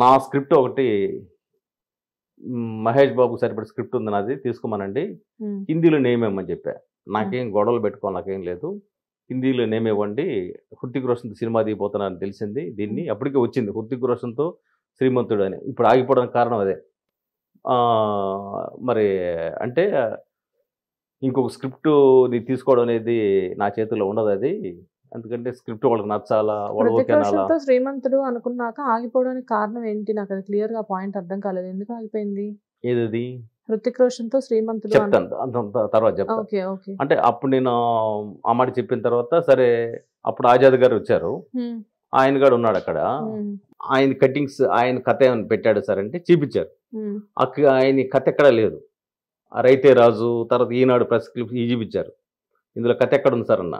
నా స్క్రిప్ట్ ఒకటి మహేష్ బాబు సరిపడే స్క్రిప్ట్ ఉంది నాది తీసుకోమనండి హిందీలో నేమేమని చెప్పా నాకేం గొడవలు పెట్టుకోవాలి నాకేం లేదు హిందీలో నేమేవ్వండి హృతిక్ రోషన్ సినిమా దిగిపోతున్నానని తెలిసింది దీన్ని అప్పటికే వచ్చింది హృతిక్ రోషన్తో శ్రీమంతుడు అని ఇప్పుడు ఆగిపోవడానికి కారణం అదే మరి అంటే ఇంకొక స్క్రిప్ట్ తీసుకోవడం అనేది నా చేతిలో ఉండదు అది ఎందుకంటే స్క్రిప్ట్ వాళ్ళకి నచ్చాలా వాళ్ళు శ్రీమంతుడు అనుకున్నాక ఆగిపోవడానికి కారణం ఏంటి నాకు అది క్లియర్ గా పాయింట్ అర్థం కాలేదు ఎందుకు ఆగిపోయింది ఏది హృతిక్ రోషన్ తో శ్రీమంతుడు తర్వాత చెప్తాను అంటే అప్పుడు నేను ఆ మాట చెప్పిన తర్వాత సరే అప్పుడు ఆజాద్ గారు వచ్చారు ఆయన కూడా ఉన్నాడు అక్కడ ఆయన కటింగ్స్ ఆయన కథ ఏమైనా పెట్టాడు సార్ అంటే చూపించారు ఆయన కథ ఎక్కడా లేదు రైతే రాజు తర్వాత ఈనాడు ప్రెస్ క్లిప్ చూపించారు ఇందులో కథ ఎక్కడ ఉంది సార్ అన్న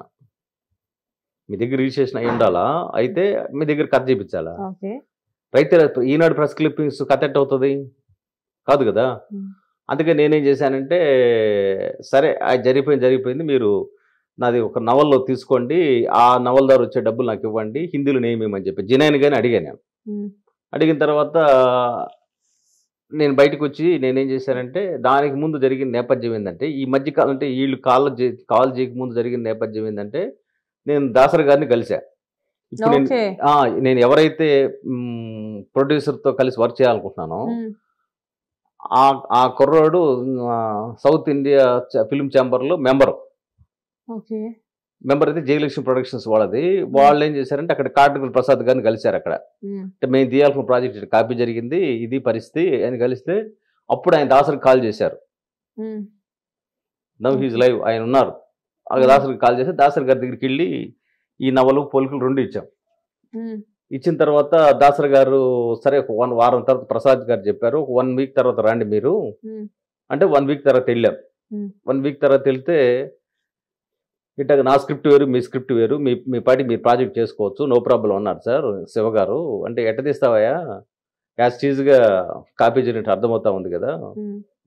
మీ దగ్గర రిజిస్ట్రేషన్ అయి ఉండాలా అయితే మీ దగ్గర కథ చేపించాలా రైతు ఈనాడు ప్రెస్ క్లిప్పింగ్స్ కథ ఎట్ అవుతుంది కాదు కదా అందుకే నేనేం చేశానంటే సరే అది జరిగిపోయింది జరిగిపోయింది మీరు నాది ఒక నవల్లో తీసుకోండి ఆ నవల్ ద్వారా వచ్చే డబ్బులు నాకు ఇవ్వండి హిందీలో నేమేమని చెప్పి జినైన్ కానీ అడిగాను నేను అడిగిన తర్వాత నేను బయటకు వచ్చి నేనేం చేశానంటే దానికి ముందు జరిగిన నేపథ్యం ఏంటంటే ఈ మధ్యకాలం అంటే వీళ్ళు కాల్ కాల్ ముందు జరిగిన నేపథ్యం ఏంటంటే నేను దాసర్ గారిని కలిసా ఇప్పుడు నేను ఎవరైతే ప్రొడ్యూసర్తో కలిసి వర్క్ చేయాలనుకుంటున్నానో ఆ కుర్రోడు సౌత్ ఇండియా ఫిల్మ్ ఛాంబర్లో మెంబరు మెంబర్ అయితే జయలక్ష్మి ప్రొడక్షన్స్ వాళ్ళది వాళ్ళు ఏం చేశారంటే అక్కడ కార్టికల్ ప్రసాద్ గారిని కలిశారు అక్కడ అంటే మేము తీయాల్సిన ప్రాజెక్ట్ కాపీ జరిగింది ఇది పరిస్థితి ఆయన కలిస్తే అప్పుడు ఆయన దాసరికి కాల్ చేశారు నవ్ హీజ్ లైవ్ ఆయన ఉన్నారు దాసరికి కాల్ చేసి దాసరి గారి దగ్గరికి వెళ్ళి ఈ నవలు పోలికలు రెండు ఇచ్చాం ఇచ్చిన తర్వాత దాసరి గారు సరే ఒక వన్ వారం తర్వాత ప్రసాద్ గారు చెప్పారు ఒక వన్ వీక్ తర్వాత రండి మీరు అంటే వన్ వీక్ తర్వాత వెళ్ళారు వన్ వీక్ తర్వాత వెళ్తే ఇట్లా నా స్క్రిప్ట్ వేరు మీ స్క్రిప్ట్ వేరు మీ మీ పాటి మీరు ప్రాజెక్ట్ చేసుకోవచ్చు నో ప్రాబ్లం అన్నారు సార్ శివగారు అంటే ఎట్ట తీస్తావయ్యా యాజ్ చీజ్గా కాపీ చేయనట్టు అర్థమవుతా ఉంది కదా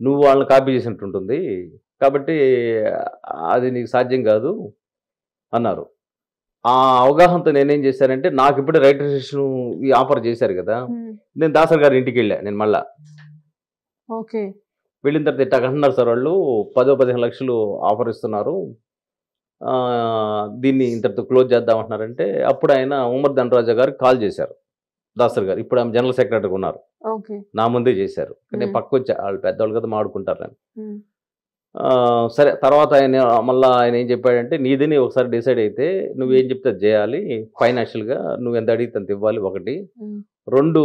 నువ్వు వాళ్ళని కాపీ చేసినట్టు ఉంటుంది కాబట్టి అది నీకు సాధ్యం కాదు అన్నారు ఆ అవగాహనతో నేనేం చేశానంటే నాకు ఇప్పుడే రైట్ రిజిస్ట్రేషన్ ఈ ఆఫర్ చేశారు కదా నేను దాసర్ గారి ఇంటికి వెళ్ళా నేను మళ్ళా ఓకే వెళ్ళిన తర్వాత ఇట్లా అంటున్నారు సార్ వాళ్ళు పదో పదిహేను లక్షలు ఆఫర్ ఇస్తున్నారు దీన్ని ఇంతటితో క్లోజ్ చేద్దాం అంటున్నారంటే అప్పుడు ఆయన ఉమర్ ధనరాజా గారు కాల్ చేశారు దాసర్ గారు ఇప్పుడు ఆమె జనరల్ సెక్రటరీ ఉన్నారు నా ముందే చేశారు నేను పక్క వచ్చా వాళ్ళు పెద్దవాళ్ళు కదా మాడుకుంటారు నేను సరే తర్వాత ఆయన మళ్ళీ ఆయన ఏం చెప్పాడంటే నీదిని ఒకసారి డిసైడ్ అయితే నువ్వేం చెప్తే చేయాలి ఫైనాన్షియల్గా నువ్వు ఎంత అడిగితే అంత ఇవ్వాలి ఒకటి రెండు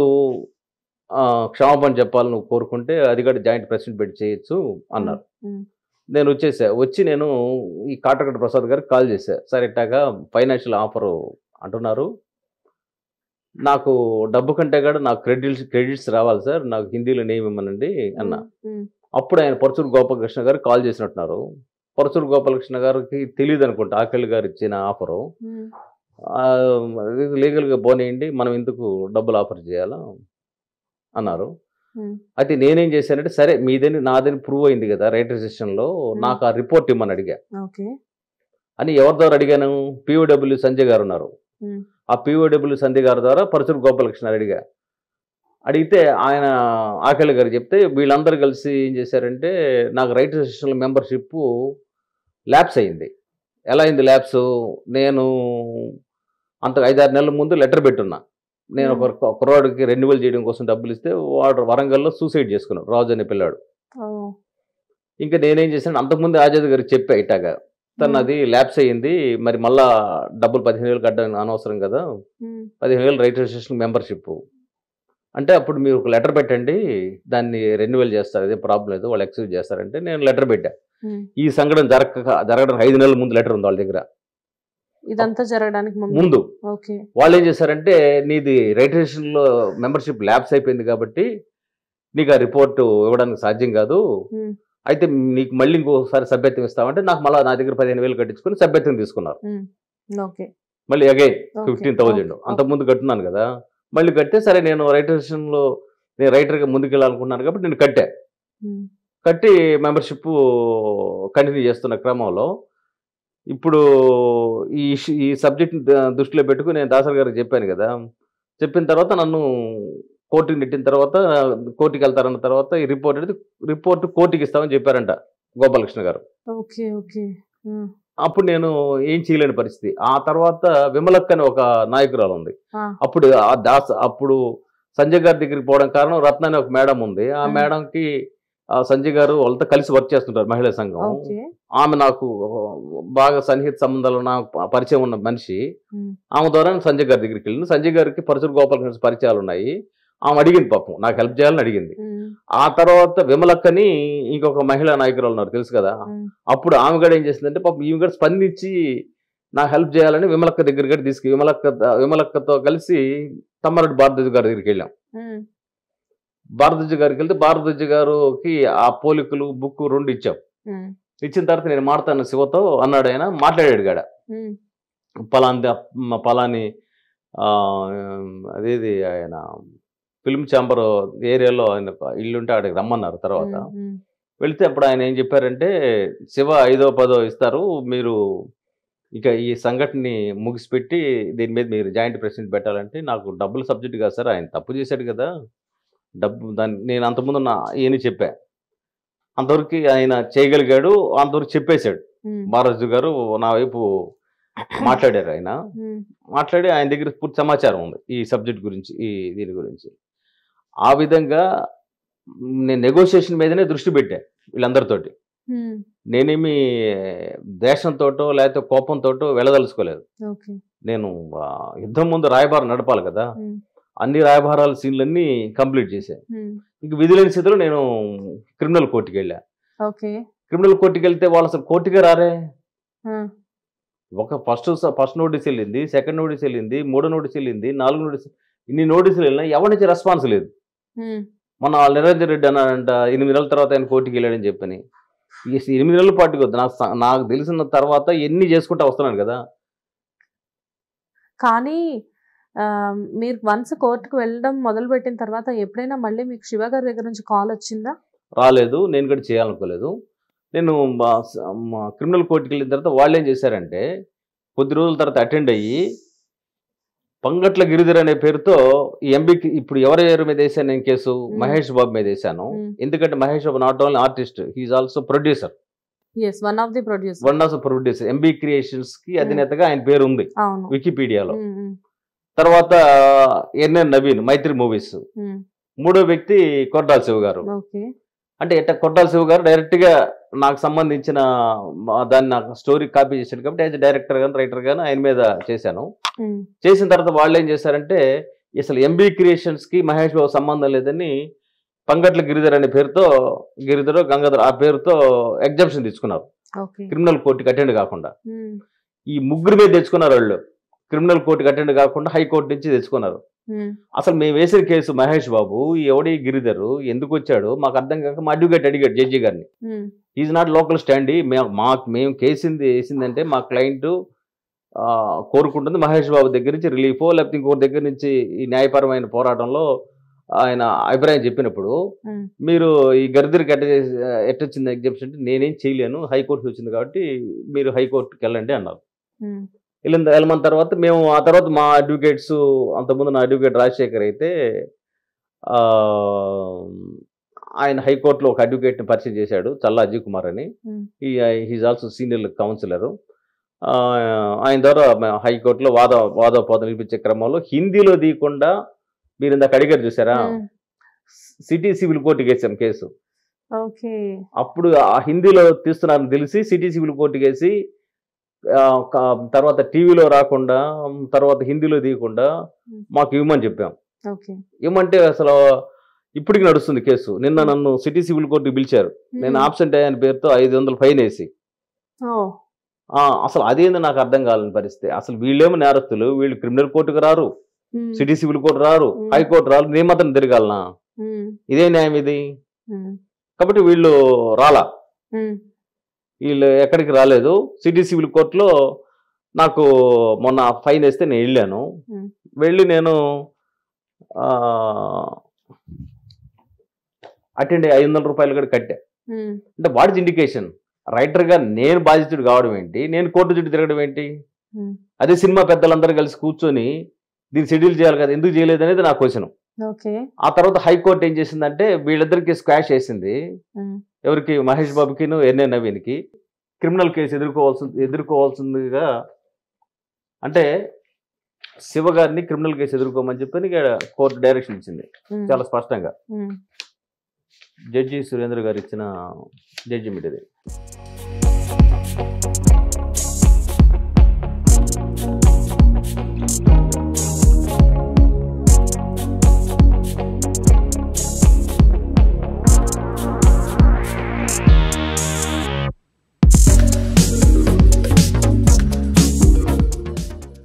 క్షమాపణ చెప్పాలి నువ్వు కోరుకుంటే అది కూడా జాయింట్ ప్రెసిడెంట్ పెట్టి చేయొచ్చు అన్నారు నేను వచ్చేసా వచ్చి నేను ఈ కాటకట ప్రసాద్ గారికి కాల్ చేశా సార్ ఇట్టాగా ఫైనాన్షియల్ ఆఫర్ అంటున్నారు నాకు డబ్బు కంటే కూడా నాకు క్రెడిట్స్ క్రెడిట్స్ రావాలి సార్ నాకు హిందీలో నేమ్ ఇమ్మనండి అన్నా అప్పుడు ఆయన పరచూరు గోపాలకృష్ణ గారు కాల్ చేసినట్టున్నారు పరచూరు గోపాలకృష్ణ గారికి తెలియదు అనుకుంటా ఆకలి గారు ఇచ్చిన ఆఫరు లీగల్గా పోనీయండి మనం ఎందుకు డబ్బులు ఆఫర్ చేయాలా అన్నారు అయితే నేనేం చేశానంటే సరే మీదని నాదని ప్రూవ్ అయింది కదా రైట్ రిజిస్ట్రేషన్లో నాకు ఆ రిపోర్ట్ ఇమ్మని అడిగా అని ఎవరి ద్వారా అడిగాను పిఓడబ్ల్యూ సంజయ్ గారు ఉన్నారు ఆ పిఓడబ్ల్యూ సంజయ్ గారి ద్వారా పరచూరు గోపాలకృష్ణ అడిగా అడిగితే ఆయన ఆకలి గారు చెప్తే వీళ్ళందరూ కలిసి ఏం చేశారంటే నాకు రైట్ అసోసియేషన్లో మెంబర్షిప్ ల్యాబ్స్ అయింది ఎలా అయింది ల్యాబ్స్ నేను అంత ఐదారు నెలల ముందు లెటర్ పెట్టున్నా నేను ఒక రెండు రెన్యువల్ చేయడం కోసం డబ్బులు ఇస్తే వాడు వరంగల్లో సూసైడ్ చేసుకున్నాడు రాజు అనే పిల్లాడు ఇంకా నేనేం చేశాను అంతకుముందు ఆజాద్ గారికి చెప్పి ఇటాగా తను అది ల్యాబ్స్ అయ్యింది మరి మళ్ళా డబ్బులు పదిహేను వేలు కట్టడం అనవసరం కదా పదిహేను వేలు రైట్ రిజిస్ట్రేషన్ మెంబర్షిప్ అంటే అప్పుడు మీరు ఒక లెటర్ పెట్టండి దాన్ని రెన్యువల్ చేస్తారు అదే ప్రాబ్లం లేదు వాళ్ళు ఎక్సెప్ట్ చేస్తారంటే నేను లెటర్ పెట్టా ఈ సంఘటన జరగక జరగడానికి ఐదు నెలల ముందు లెటర్ ఉంది వాళ్ళ దగ్గర ఇదంతా జరగడానికి ముందు వాళ్ళు ఏం చేశారంటే నీది రిజిస్ట్రేషన్లో మెంబర్షిప్ ల్యాబ్స్ అయిపోయింది కాబట్టి నీకు ఆ రిపోర్ట్ ఇవ్వడానికి సాధ్యం కాదు అయితే నీకు మళ్ళీ ఇంకోసారి సభ్యత్వం ఇస్తామంటే నాకు మళ్ళీ నా దగ్గర పదిహేను వేలు కట్టించుకుని సభ్యత్వం తీసుకున్నారు మళ్ళీ అగైన్ ఫిఫ్టీన్ థౌజండ్ అంతకుముందు కట్టున్నాను కదా మళ్ళీ కట్టే సరే నేను రైటర్షన్లో నేను రైటర్గా ముందుకెళ్ళాలనుకున్నాను కాబట్టి నేను కట్టా కట్టి మెంబర్షిప్ కంటిన్యూ చేస్తున్న క్రమంలో ఇప్పుడు ఈ ఈ సబ్జెక్ట్ని దృష్టిలో పెట్టుకుని నేను దాసర్ గారికి చెప్పాను కదా చెప్పిన తర్వాత నన్ను కోర్టుకి నెట్టిన తర్వాత కోర్టుకి వెళ్తారన్న తర్వాత ఈ రిపోర్ట్ అనేది రిపోర్ట్ కోర్టుకి ఇస్తామని చెప్పారంట గోపాలకృష్ణ గారు ఓకే ఓకే అప్పుడు నేను ఏం చేయలేని పరిస్థితి ఆ తర్వాత విమలక్ అని ఒక నాయకురాలు ఉంది అప్పుడు ఆ దాస్ అప్పుడు సంజయ్ గారి దగ్గరికి పోవడం కారణం రత్న అనే ఒక మేడం ఉంది ఆ మేడంకి సంజయ్ గారు వాళ్ళతో కలిసి వర్క్ చేస్తుంటారు మహిళా సంఘం ఆమె నాకు బాగా సన్నిహిత సంబంధాలు నాకు పరిచయం ఉన్న మనిషి ఆమె ద్వారా సంజయ్ గారి దగ్గరికి వెళ్ళింది సంజయ్ గారికి పరచూరు గోపాలకృష్ణ పరిచయాలు ఉన్నాయి ఆమె అడిగింది పాపం నాకు హెల్ప్ చేయాలని అడిగింది ఆ తర్వాత విమలక్కని ఇంకొక మహిళా నాయకురాలు ఉన్నారు తెలుసు కదా అప్పుడు ఆమె కూడా ఏం చేసిందంటే పాపం ఈమె కూడా స్పందించి నాకు హెల్ప్ చేయాలని విమలక్క దగ్గర కూడా తీసుకు విమలక్క విమలక్కతో కలిసి తమ్మరెడ్డి భారద్వాజ్ గారి దగ్గరికి వెళ్ళాం భారద్వాజ్ గారికి వెళ్తే భారద్వాజ్ గారుకి ఆ పోలికలు బుక్ రెండు ఇచ్చాం ఇచ్చిన తర్వాత నేను మాడతాను శివతో అన్నాడు ఆయన మాట్లాడాడు గాడ పలాని పలాని అదేది ఆయన ఫిల్మ్ ఛాంబర్ ఏరియాలో ఆయన ఇల్లుంటే ఆడికి రమ్మన్నారు తర్వాత వెళితే అప్పుడు ఆయన ఏం చెప్పారంటే శివ ఐదో పదో ఇస్తారు మీరు ఇక ఈ సంఘటనని ముగిసిపెట్టి దీని మీద మీరు జాయింట్ ప్రెసిడెంట్ పెట్టాలంటే నాకు డబ్బులు సబ్జెక్ట్ కాదు సార్ ఆయన తప్పు చేశాడు కదా డబ్బు దాన్ని నేను అంతకుముందు నా ఈయన చెప్పా అంతవరకు ఆయన చేయగలిగాడు అంతవరకు చెప్పేశాడు మహారాజు గారు నా వైపు మాట్లాడారు ఆయన మాట్లాడి ఆయన దగ్గర పూర్తి సమాచారం ఉంది ఈ సబ్జెక్ట్ గురించి ఈ దీని గురించి ఆ విధంగా నేను నెగోషియేషన్ మీదనే దృష్టి పెట్టా వీళ్ళందరితోటి నేనేమి దేశంతోటో లేకపోతే కోపంతోటో వెళ్ళదలుచుకోలేదు నేను యుద్ధం ముందు రాయబారం నడపాలి కదా అన్ని రాయబారాల సీన్లన్నీ కంప్లీట్ చేశాను ఇంక విధులైన స్థితిలో నేను క్రిమినల్ కోర్టుకి వెళ్ళా క్రిమినల్ కోర్టుకి వెళ్తే వాళ్ళు అసలు కోర్టుకే రారే ఒక ఫస్ట్ ఫస్ట్ నోటీస్ వెళ్ళింది సెకండ్ నోటీస్ వెళ్ళింది మూడో నోటీస్ వెళ్ళింది నాలుగు నోటీస్ ఇన్ని నోటీసులు వెళ్ళినా ఎవరి నుంచి రెస్పాన్స్ లేదు మొన్న వాళ్ళ నిరంజన్ రెడ్డి అన్నాడంట ఎనిమిది నెలల తర్వాత ఆయన కోర్టుకి వెళ్ళాడని చెప్పని ఎనిమిది నెలల పాటుకి వద్దు నాకు నాకు తెలిసిన తర్వాత ఎన్ని చేసుకుంటా వస్తున్నాను కదా కానీ మీరు వన్స్ కోర్టుకు వెళ్ళడం మొదలు పెట్టిన తర్వాత ఎప్పుడైనా మళ్ళీ మీకు శివ గారి దగ్గర నుంచి కాల్ వచ్చిందా రాలేదు నేను కూడా చేయాలనుకోలేదు నేను క్రిమినల్ కోర్టుకి వెళ్ళిన తర్వాత వాళ్ళు ఏం చేశారంటే కొద్ది రోజుల తర్వాత అటెండ్ అయ్యి పంగట్ల గిరిధర్ అనే పేరుతో ఎంబీకి ఇప్పుడు ఎవరెవరి మీద వేసాను నేను కేసు మహేష్ బాబు మీద వేసాను ఎందుకంటే Mahesh Babu not only artist he is also producer one of the producer one of MB creations కి అధినేతగా ఆయన పేరు ఉంది వికీపీడియాలో తర్వాత ఎన్ఎన్ నవీన్ మైత్రి మూవీస్ మూడో వ్యక్తి కొట్టాల శివ గారు అంటే ఎట్ట కొట్టాల శివ గారు డైరెక్ట్ గా నాకు సంబంధించిన దాన్ని నాకు స్టోరీ కాపీ చేశాడు కాబట్టి యాజ్ డైరెక్టర్ కానీ రైటర్ కానీ ఆయన మీద చేశాను చేసిన తర్వాత వాళ్ళు ఏం చేశారంటే అసలు ఎంబీ కి మహేష్ బాబు సంబంధం లేదని పంగట్ల గిరిధర్ అనే పేరుతో గిరిధర్ గంగాధర్ ఆ పేరుతో ఎగ్జామ్షన్ తెచ్చుకున్నారు క్రిమినల్ కోర్టుకి అటెండ్ కాకుండా ఈ ముగ్గురు మీద తెచ్చుకున్నారు వాళ్ళు క్రిమినల్ కోర్టుకి అటెండ్ కాకుండా హైకోర్టు నుంచి తెచ్చుకున్నారు అసలు మేము వేసిన కేసు మహేష్ బాబు ఎవడి గిరిధర్ ఎందుకు వచ్చాడు మాకు అర్థం కాక మా అడ్వకేట్ అడిగాడు జడ్జి గారిని ఈజ్ నాట్ లోకల్ స్టాండ్ మాకు మేము కేసింది వేసిందంటే మా క్లయింట్ కోరుకుంటుంది మహేష్ బాబు దగ్గర నుంచి రిలీఫో లేకపోతే ఇంకొకరి దగ్గర నుంచి ఈ న్యాయపరమైన పోరాటంలో ఆయన అభిప్రాయం చెప్పినప్పుడు మీరు ఈ గరిదరికి ఎట్ట ఎట్టొచ్చింది ఎగ్జిబిషన్ అంటే నేనేం చేయలేను హైకోర్టు వచ్చింది కాబట్టి మీరు హైకోర్టుకి వెళ్ళండి అన్నారు వెళ్ళిన వెళ్ళమని తర్వాత మేము ఆ తర్వాత మా అడ్వకేట్స్ అంతకుముందు నా అడ్వకేట్ రాజశేఖర్ అయితే ఆయన హైకోర్టులో ఒక అడ్వకేట్ని పరిచయం చేశాడు చల్లా అజయ్ కుమార్ అని ఈ హీజ్ ఆల్సో సీనియర్ కౌన్సిలర్ ఆయన ద్వారా హైకోర్టులో వాద వాదోపాదం నిలిపించే క్రమంలో హిందీలో తీయకుండా మీరు ఇందాక అడిగారు చూసారా సిటీ సివిల్ కోర్టుకి వేసాం కేసు అప్పుడు ఆ హిందీలో తీస్తున్నారని తెలిసి సిటీ సివిల్ కోర్టుకి వేసి తర్వాత టీవీలో రాకుండా తర్వాత హిందీలో తీయకుండా మాకు ఇవ్వమని చెప్పాం ఇవ్వమంటే అసలు ఇప్పటికి నడుస్తుంది కేసు నిన్న నన్ను సిటీ సివిల్ కోర్టు పిలిచారు నేను ఆబ్సెంట్ అయ్యాని పేరుతో ఐదు వందలు ఫైన్ వేసి అసలు అదేంది నాకు అర్థం కాలని పరిస్థితి అసలు వీళ్ళేమో నేరస్తులు వీళ్ళు క్రిమినల్ కోర్టుకు రారు సిటీ సివిల్ కోర్టు రారు హైకోర్టు రాలు నేను మాత్రం తిరగాలనా ఇదే న్యాయం ఇది కాబట్టి వీళ్ళు రాలా వీళ్ళు ఎక్కడికి రాలేదు సిటీ సివిల్ కోర్టులో నాకు మొన్న ఫైన్ వేస్తే నేను వెళ్ళాను వెళ్ళి నేను అటెండ్ ఐదు వందల రూపాయలు కూడా కట్టా అంటే వాట్ ఇస్ ఇండికేషన్ రైటర్గా నేను బాధితుడు కావడం ఏంటి నేను కోర్టు చుట్టూ తిరగడం ఏంటి అదే సినిమా పెద్దలందరూ కలిసి కూర్చొని దీన్ని షెడ్యూల్ చేయాలి కదా ఎందుకు చేయలేదు అనేది నా క్వశ్చన్ ఆ తర్వాత హైకోర్టు ఏం చేసిందంటే వీళ్ళిద్దరికి స్క్వాష్ వేసింది ఎవరికి మహేష్ బాబుకిను ఎన్ఏ నవీన్కి క్రిమినల్ కేసు ఎదుర్కోవాల్సింది ఎదుర్కోవాల్సిందిగా అంటే శివ గారిని క్రిమినల్ కేసు ఎదుర్కోమని చెప్పి కోర్టు డైరెక్షన్ ఇచ్చింది చాలా స్పష్టంగా జడ్జి సురేంద్ర గారు ఇచ్చిన జడ్జిమెంట్ ఇది thank you